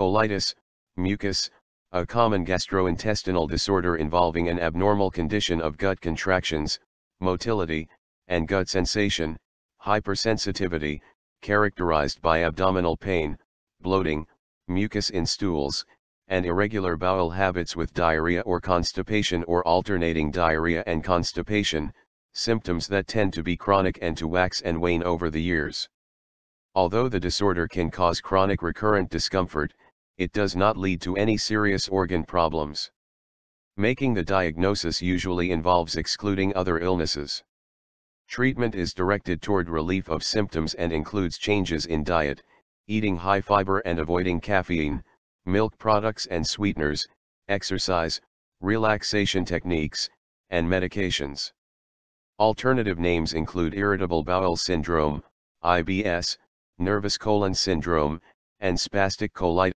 colitis, mucus, a common gastrointestinal disorder involving an abnormal condition of gut contractions, motility, and gut sensation, hypersensitivity, characterized by abdominal pain, bloating, mucus in stools, and irregular bowel habits with diarrhea or constipation or alternating diarrhea and constipation, symptoms that tend to be chronic and to wax and wane over the years. Although the disorder can cause chronic recurrent discomfort, it does not lead to any serious organ problems. Making the diagnosis usually involves excluding other illnesses. Treatment is directed toward relief of symptoms and includes changes in diet, eating high fiber and avoiding caffeine, milk products and sweeteners, exercise, relaxation techniques, and medications. Alternative names include irritable bowel syndrome, IBS, nervous colon syndrome, and spastic colitis.